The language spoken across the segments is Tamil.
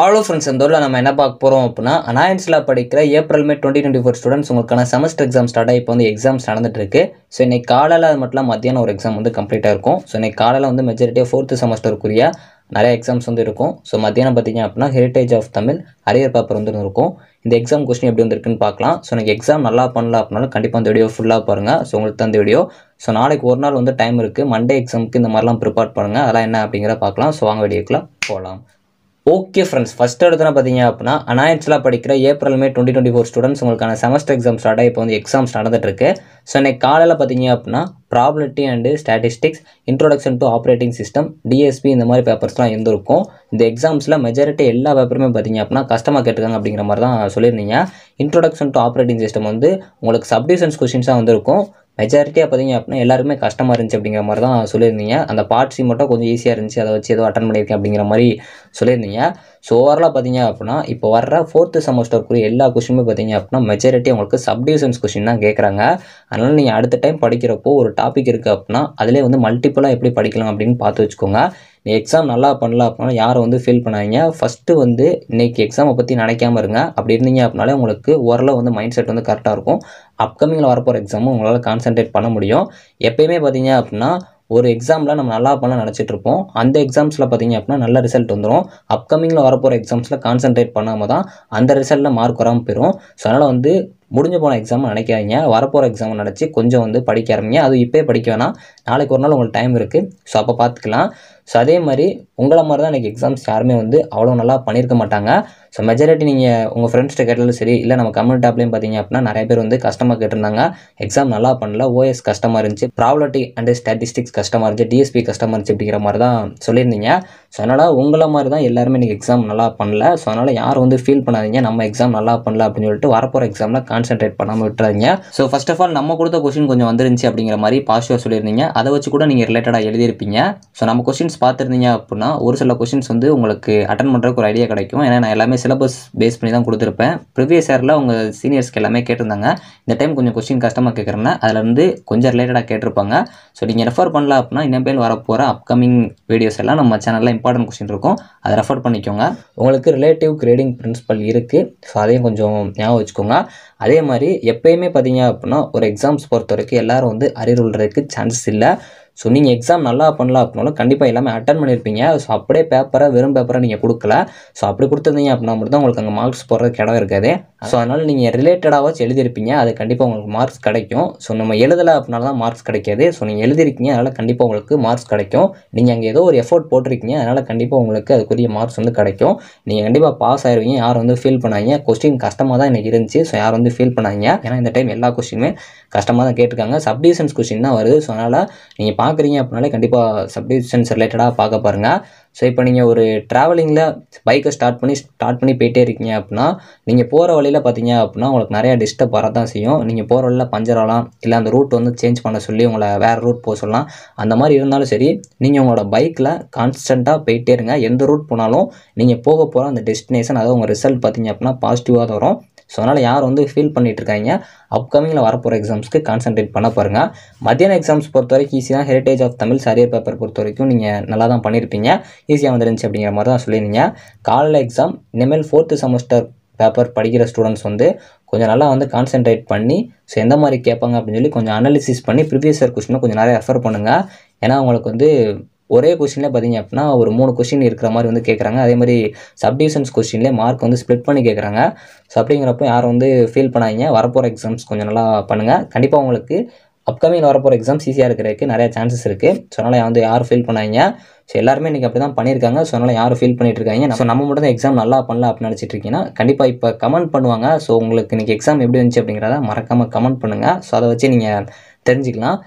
ஆலோ ஃப்ரெண்ட்ஸ் இந்த ஊரில் நம்ம என்ன பார்க்க போகிறோம் அப்படின்னா அனாயன்ஸில் படிக்கிற April May twenty twenty four students உங்களுக்கான செமஸ்டர் எக்ஸாம் ஸ்டார்ட் ஆகி இப்போ வந்து எக்ஸாம்ஸ் நடந்துட்டுருக்கு ஸோ இன்னைக்கு காலையில் அது மட்டும் மத்தியானம் ஒரு எக்ஸாம் வந்து கம்ப்ளீட்டாக இருக்கும் ஸோ இன்னைக்கு காலையில் வந்து மெஜாரிட்டியாக ஃபோர்த்து செமஸ்டருக்குரிய நிறைய எக்ஸாம்ஸ் வந்து இருக்கும் ஸோ மத்தியானம் பார்த்தீங்க அப்படின்னா heritage of Tamil arrear paper வந்து இருக்கும் இந்த எக்ஸாம் கொஸ்டின் எப்படி வந்துருக்குன்னு பார்க்கலாம் ஸோ எனக்கு எக்ஸாம் நல்லா பண்ணல அப்படின்னாலும் கண்டிப்பாக அந்த வீடியோ ஃபுல்லாக பாருங்கள் ஸோ உங்களுக்கு தான் வீடியோ ஸோ நாளைக்கு ஒரு நாள் வந்து டைம் இருக்குது மண்டே எக்ஸாமுக்கு இந்த மாதிரிலாம் ப்ரிப்பேர் பண்ணுங்கள் அதெல்லாம் என்ன அப்படிங்கிற பார்க்கலாம் ஸோ வாங்க வீடியோக்கெலாம் போகலாம் ஓகே ஃப்ரெண்ட்ஸ் ஃபஸ்ட் எடுத்துனா பார்த்தீங்க அப்படின்னா அனாயன்ஸ்லாம் படிக்கிற April May twenty twenty four students உங்களுக்கான செமஸ்டர் எக்ஸாம் ஸ்டார்ட் இப்போ வந்து எக்ஸாம்ஸ் நடந்துட்டுருக்கு ஸோ இன்னைக்கு காலையில் பார்த்தீங்க அப்படின்னா probability and statistics introduction to operating system DSP இந்த மாதிரி பேப்பர்ஸ்லாம் இருந்திருக்கும் இந்த எக்ஸாம்ஸில் மெஜாரிட்டி எல்லா பேப்பருமே பார்த்தீங்க அப்படின்னா கஷ்டமாக கேட்டுருக்காங்க அப்படிங்கிற மாதிரி தான் சொல்லியிருந்தீங்க இன்ட்ரோடக்ஷன் டு ஆப்ரேட்டிங் சிஸ்டம் வந்து உங்களுக்கு சப்டிஷன்ஸ் கொஷின்ஸாக வந்திருக்கும் மெஜாரிட்டியாக பார்த்தீங்க அப்படின்னா எல்லாருமே கஷ்டமாக இருந்துச்சு அப்படிங்கிற மாதிரி தான் சொல்லியிருந்தீங்க அந்த பார்ட்ஸி மட்டும் கொஞ்சம் ஈஸியாக இருந்துச்சு அதை வச்சு எதுவும் அட்டன் பண்ணியிருக்கேன் அப்படிங்கிற மாதிரி சொல்லியிருந்தீங்க ஸோ ஓவரலாக பார்த்தீங்க அப்படின்னா இப்போ வர்ற ஃபோர்த்து செமஸ்டருக்குரிய எல்லா கொஷினுமே பார்த்தீங்க அப்படின்னா மெஜாரிட்டி உங்களுக்கு சப்டிவிஷன்ஸ் கொஷின் தான் கேட்குறாங்க அதனால் நீங்கள் அடுத்த டைம் படிக்கிறப்போ ஒரு டாபிக் இருக்குது அப்படின்னா அதிலே வந்து மல்டிப்புளாக எப்படி படிக்கலாம் அப்படின்னு பார்த்து வச்சுக்கோங்க நீ எக்ஸாம் நல்லா பண்ணல அப்படின்னா யாரை வந்து ஃபீல் பண்ணாதீங்க ஃபஸ்ட்டு வந்து இன்றைக்கி எக்ஸாமை பற்றி நினைக்காம இருங்க அப்படி இருந்தீங்க அப்படின்னாலே உங்களுக்கு ஓரளவு வந்து மைண்ட் செட் வந்து கரெக்டாக இருக்கும் அப்கமிங்கில் வரப்போகிற எக்ஸாமும் உங்களால் கான்சென்ட்ரேட் பண்ண முடியும் எப்போயுமே பார்த்தீங்க அப்படின்னா ஒரு எக்ஸாமில் நம்ம நல்லா பண்ண நினச்சிட்டு இருப்போம் அந்த எக்ஸாம்ஸில் பார்த்திங்க அப்படின்னா நல்ல ரிசல்ட் வந்துடும் அப்கமிங்கில் வரப்போகிற எக்ஸாம்ஸில் கான்சென்ட்ரேட் பண்ணாமல் தான் அந்த ரிசல்ட்டில் மார்க் வராமல் போயிடும் ஸோ அதனால் வந்து முடிஞ்சு போன எக்ஸாம் நினைக்காதீங்க வரப்போகிற எக்ஸாம் நினச்சி கொஞ்சம் வந்து படிக்க ஆரம்பிங்க அது இப்போயே படிக்க வேணாம் நாளைக்கு ஒரு நாள் உங்களுக்கு டைம் இருக்குது ஸோ அப்போ பார்த்துக்கலாம் ஸோ அதே மாதிரி உங்களை மாதிரி தான் எனக்கு எக்ஸாம்ஸ் யாருமே வந்து அவ்வளோ நல்லா பண்ணியிருக்க மாட்டாங்க ஸோ மெஜாரிட்டி நீங்கள் உங்கள் ஃப்ரெண்ட்ஸ்கிட்ட கேட்டாலும் சரி இல்லை நம்ம கம்யூனிட்டி ஆப்லேயும் பார்த்தீங்க அப்படின்னா நிறைய பேர் வந்து கஷ்டமாக கேட்டிருந்தாங்க எக்ஸாம் நல்லா பண்ணல ஓஎஸ் கஷ்டமாக இருந்துச்சு ப்ராப்ளட்டி அண்ட் ஸ்டாட்டிஸ்டிக்ஸ் கஷ்டமாக இருந்துச்சு டிஎஸ்பி கஷ்டமாக இருந்துச்சு அப்படிங்கிற மாதிரி தான் சொல்லியிருந்தீங்க ஸோ அதனால் உங்களை மாதிரி தான் எல்லாருமே இன்றைக்கி எக்ஸாம் நல்லா பண்ணல ஸோ அதனால் யாரும் வந்து ஃபீல் பண்ணாதீங்க நம்ம எக்ஸாம் நல்லா பண்ணல அப்படின்னு சொல்லிட்டு வரப்போகிற எக்ஸாமில் கான்சன்ட்ரேட் பண்ணாமல் விட்டுறாதீங்க ஸோ ஃபஸ்ட் ஆஃப் ஆல் நம்ம கொடுத்த கொஸ்டின் கொஞ்சம் வந்துருந்துச்சு அப்படிங்கிற மாதிரி பாசிட்டிவாக சொல்லியிருந்தீங்க அதை வச்சு கூட நீங்கள் ரிலேட்டடாக எழுதியிருப்பீங்க ஸோ நம்ம கொஸ்டின்ஸ் பார்த்துருந்தீங்க அப்படின்னா ஒரு சில கொஸ்டின்ஸ் வந்து உங்களுக்கு அட்டன் பண்ணுறதுக்கு ஒரு ஐடியா கிடைக்கும் ஏன்னா நான் எல்லாமே சிலபஸ் பேஸ் பண்ணி தான் கொடுத்துருப்பேன் ப்ரிவியஸ் இயரில் உங்கள் சீனியர்ஸ்க்கு எல்லாமே கேட்டிருந்தாங்க இந்த டைம் கொஞ்சம் கொஸ்டின் கஷ்டமாக கேட்குறேன்னா அதுலேருந்து கொஞ்சம் ரிலேட்டடாக கேட்டிருப்பாங்க ஸோ நீங்கள் ரெஃபர் பண்ணலாம் அப்படின்னா பேர் வரப்போகிற அப்கமிங் வீடியோஸ் எல்லாம் நம்ம சேனலில் இம்பார்ட்டன்ட் கொஸ்டின் இருக்கும் அதை ரெஃபர் பண்ணிக்கோங்க உங்களுக்கு ரிலேட்டிவ் கிரேடிங் பிரின்சிபல் இருக்குது ஸோ அதையும் கொஞ்சம் ஞாபகம் வச்சுக்கோங்க அதே மாதிரி எப்பயுமே பார்த்தீங்க அப்படின்னா ஒரு எக்ஸாம்ஸ் பொறுத்த வரைக்கும் எல்லோரும் வந்து அறிவுறுறதுக்கு சான்சஸ் இல்லை இல்லை ஸோ நீங்கள் எக்ஸாம் நல்லா பண்ணலாம் அப்படின்னாலும் கண்டிப்பாக எல்லாமே அட்டன் பண்ணியிருப்பீங்க ஸோ அப்படியே பேப்பரை வெறும் பேப்பரை நீங்கள் கொடுக்கல ஸோ அப்படி கொடுத்துருந்தீங்க அப்படின்னா மட்டும் தான் உங்களுக்கு அங்கே மார்க்ஸ் போடுறது கிடவே இருக்காது ஸோ அதனால் நீங்கள் ரிலேட்டடாகவாச்சும் எழுதியிருப்பீங்க அது கண்டிப்பாக உங்களுக்கு மார்க்ஸ் கிடைக்கும் ஸோ நம்ம எழுதலை அப்படின்னால தான் மார்க்ஸ் கிடைக்காது ஸோ நீங்கள் எழுதிருக்கீங்க அதனால் கண்டிப்பாக உங்களுக்கு மார்க்ஸ் கிடைக்கும் நீங்கள் அங்கே ஏதோ ஒரு எஃபோர்ட் போட்டிருக்கீங்க அதனால் கண்டிப்பாக உங்களுக்கு அதுக்குரிய மார்க்ஸ் வந்து கிடைக்கும் நீங்கள் கண்டிப்பாக பாஸ் ஆயிடுவீங்க யார் வந்து ஃபீல் பண்ணாங்க கொஸ்டின் கஷ்டமாக தான் எனக்கு இருந்துச்சு ஸோ யார் வந்து ஃபீல் பண்ணாங்க ஏன்னா இந்த டைம் எல்லா கொஸ்டினுமே கஷ்டமாக தான் கேட்டிருக்காங்க சப்டிவிஷன்ஸ் கொஸ்டின் தான் வருது ஸோ அதனால் நீங்கள் பார்க்குறீங்க அப்படின்னாலே கண்டிப்பாக சப்டிவிஷன்ஸ் ரிலேட்டடாக பார்க்க பாருங்கள் ஸோ இப்போ நீங்கள் ஒரு ட்ராவலிங்கில் பைக்கை ஸ்டார்ட் பண்ணி ஸ்டார்ட் பண்ணி போயிட்டே இருக்கீங்க அப்படின்னா நீங்கள் போகிற வழியில் பார்த்தீங்க அப்படின்னா உங்களுக்கு நிறையா டிஸ்டர்ப் தான் செய்யும் நீங்கள் போகிற வழியில் பஞ்சர் ஆகலாம் இல்லை அந்த ரூட் வந்து சேஞ்ச் பண்ண சொல்லி உங்களை வேறு ரூட் போக சொல்லலாம் அந்த மாதிரி இருந்தாலும் சரி நீங்கள் உங்களோட பைக்கில் கான்ஸ்டண்ட்டாக போயிட்டே இருங்க எந்த ரூட் போனாலும் நீங்கள் போக போகிற அந்த டெஸ்டினேஷன் அதாவது உங்கள் ரிசல்ட் பார்த்தீங்க அப்படின்னா பாசிட்டிவாக தான் வரும் ஸோ அதனால் யார் வந்து ஃபீல் பண்ணிகிட்ருக்காங்க அப்கமிங்கில் வரப்போகிற எக்ஸாம்ஸ்க்கு கான்சன்ட்ரேட் பண்ண பாருங்கள் மத்தியான எக்ஸாம்ஸ் பொறுத்த வரைக்கும் ஈஸி தான் ஹெரிட்டேஜ் ஆஃப் தமிழ் சரியர் பேப்பர் பொறுத்த வரைக்கும் நீங்கள் நல்லா தான் பண்ணியிருப்பீங்க ஈஸியாக வந்துருந்துச்சு அப்படிங்கிற மாதிரி தான் சொல்லியிருந்தீங்க காலையில் எக்ஸாம் இனிமேல் ஃபோர்த்து செமஸ்டர் பேப்பர் படிக்கிற ஸ்டூடெண்ட்ஸ் வந்து கொஞ்சம் நல்லா வந்து கான்சென்ட்ரேட் பண்ணி ஸோ எந்த மாதிரி கேட்பாங்க அப்படின்னு சொல்லி கொஞ்சம் அனாலிசிஸ் பண்ணி ப்ரிவியஸ் இயர் கொஸ்டினை கொஞ்சம் நிறைய ரெஃபர் பண்ணுங்கள் ஏன்னா உங்களுக்கு வந்து ஒரே கொஷினில் பார்த்தீங்க அப்படின்னா ஒரு மூணு கொஷின் இருக்கிற மாதிரி வந்து கேட்குறாங்க அதே மாதிரி சப்டிவிஷன்ஸ் கொஷின்லேயே மார்க் வந்து ஸ்ப்ளிட் பண்ணி கேட்குறாங்க ஸோ அப்படிங்கிறப்போ யாரும் வந்து ஃபீல் பண்ணாதீங்க வரப்போகிற எக்ஸாம்ஸ் கொஞ்சம் நல்லா பண்ணுங்கள் கண்டிப்பாக உங்களுக்கு அப்கமிங் வரப்போகிற எக்ஸாம்ஸ் ஈஸியாக இருக்கிறதுக்கு நிறைய சான்சஸ் இருக்குது ஸோ அதனால் வந்து யாரும் ஃபீல் பண்ணாதீங்க ஸோ எல்லாருமே இன்றைக்கி அப்படி தான் பண்ணியிருக்காங்க ஸோ அதனால் யாரும் ஃபீல் பண்ணிட்டு இருக்காங்க ஸோ நம்ம மட்டும் தான் எக்ஸாம் நல்லா பண்ணல அப்படின்னு நினச்சிட்டு இருக்கீங்கன்னா கண்டிப்பாக இப்போ கமெண்ட் பண்ணுவாங்க ஸோ உங்களுக்கு இன்றைக்கி எக்ஸாம் எப்படி இருந்துச்சு அப்படிங்கிறத மறக்காமல் கமெண்ட் பண்ணுங்கள் ஸோ அதை வச்சு நீங்கள் தெரிஞ்சுக்கலாம்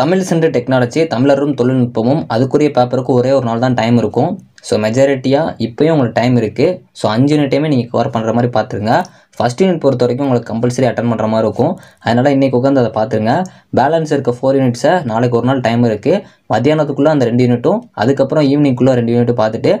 தமிழ் சென்ற டெக்னாலஜி தமிழரும் தொழில்நுட்பமும் அதுக்குரிய பேப்பருக்கு ஒரே ஒரு நாள் தான் டைம் இருக்கும் ஸோ மெஜாரிட்டியாக இப்போயும் உங்களுக்கு டைம் இருக்குது ஸோ அஞ்சு யூனிட்டையுமே நீங்கள் கவர் பண்ணுற மாதிரி பார்த்துருங்க ஃபஸ்ட் யூனிட் பொறுத்த வரைக்கும் உங்களுக்கு கம்பல்சரி அட்டன் பண்ணுற மாதிரி இருக்கும் அதனால் இன்றைக்கி உட்காந்து அதை பார்த்துருங்க பேலன்ஸ் இருக்க ஃபோர் யூனிட்ஸை நாளைக்கு ஒரு நாள் டைம் இருக்குது மத்தியானத்துக்குள்ளே அந்த ரெண்டு யூனிட்டும் அதுக்கப்புறம் ஈவினிங்குள்ளே ரெண்டு யூனிட்டும் பார்த்துட்டு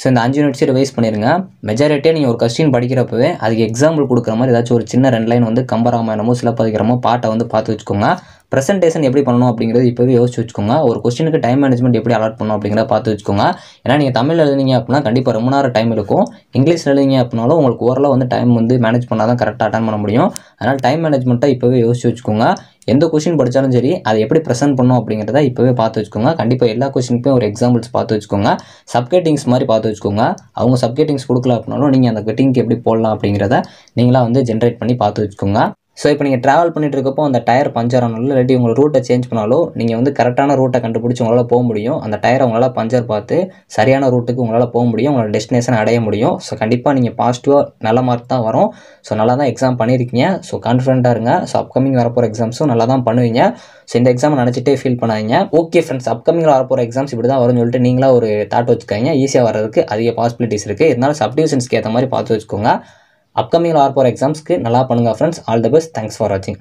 ஸோ இந்த அஞ்சு யூனிட் ரிவைஸ் வேஸ்ட் பண்ணிடுங்க மெஜாரிட்டியாக நீங்கள் ஒரு கொஸ்டின் படிக்கிறப்பவே அதுக்கு எக்ஸாம்பிள் கொடுக்குற மாதிரி ஏதாச்சும் ஒரு சின்ன ரெண்டு லைன் வந்து கம்பராமாயணமோ சிலப்பதிக்கிறமோ பாட்டை வந்து பார்த்து வச்சுக்கோங்க ப்ரெசன்டேஷன் எப்படி பண்ணணும் அப்படிங்கிறது இப்போவே யோசிச்சு வச்சுக்கோங்க ஒரு கொஸ்டினுக்கு டைம் மேனேஜ்மெண்ட் எப்படி அலாட் பண்ணணும் அப்படிங்கிறத பார்த்து வச்சுக்கோங்க ஏன்னா நீங்கள் தமிழ் எழுதிங்க அப்படின்னா கண்டிப்பாக ரொம்ப நேரம் டைம் இருக்கும் இங்கிலீஷ் எழுதிங்க அப்படின்னாலும் உங்களுக்கு ஓரளவு வந்து டைம் வந்து மேனேஜ் பண்ணால் தான் கரெக்டாக அட்டன் பண்ண முடியும் அதனால் டைம் மேனேஜ்மெண்ட்டை இப்போவே யோசிச்சு வச்சுக்கோங்க எந்த கொஷின் படித்தாலும் சரி அதை எப்படி ப்ரெசென்ட் பண்ணும் அப்படிங்கிறத இப்போவே பார்த்து வச்சுக்கோங்க கண்டிப்பாக எல்லா கொஷினுக்குமே ஒரு எக்ஸாம்பிள்ஸ் பார்த்து வச்சுக்கோங்க சப்கெட்டிங்ஸ் மாதிரி பார்த்து வச்சுக்கோங்க அவங்க சப்கெட்டிங்ஸ் கொடுக்கல அப்படின்னாலும் நீங்கள் அந்த கட்டிங்க்கு எப்படி போடலாம் அப்படிங்கிறத நீங்களாக வந்து ஜென்ரேட் பண்ணி பார்த்து வச்சுக்கோங்க ஸோ இப்போ நீங்கள் ட்ராவல் பண்ணிட்டு இருக்கப்போ அந்த டயர் பஞ்சர் ஆனாலும் இல்லாட்டி உங்கள் ரூட்டை சேஞ்ச் பண்ணாலோ நீங்கள் வந்து கரெக்டான ரூட்டை கண்டுபிடிச்சி உங்களால் போக முடியும் அந்த டயரை உங்களால் பஞ்சர் பார்த்து சரியான ரூட்டுக்கு உங்களால் போக முடியும் உங்களோட டெஸ்டினேஷன் அடைய முடியும் ஸோ கண்டிப்பாக நீங்கள் பாசிட்டிவாக நல்ல மார்க் தான் வரும் ஸோ நல்லா தான் எக்ஸாம் பண்ணியிருக்கீங்க ஸோ கான்ஃபிடென்ட்டாக இருங்க ஸோ அப்கமிங் வரப்போகிற எக்ஸாம்ஸும் நல்லா தான் பண்ணுவீங்க ஸோ இந்த எக்ஸாம் நினச்சிட்டே ஃபீல் பண்ணாதீங்க ஓகே ஃப்ரெண்ட்ஸ் அப்கமிங்கில் வரப்போகிற எக்ஸாம்ஸ் இப்படி தான் வரும்னு சொல்லிட்டு நீங்களாக ஒரு தாட் வச்சுக்கோங்க ஈஸியாக வரதுக்கு அதிக பாசிபிலிட்டிஸ் இருக்குது இருந்தாலும் சப்டிவிஷன்ஸ்க்கு ஏற்ற மாதிரி பார்த்து வச்சுக்கோங்க அப்கமிங் ஆர்போர் எக்ஸாம்ஸ்க்கு நல்லா பண்ணுங்கள் friends all the best thanks for வாட்சிங்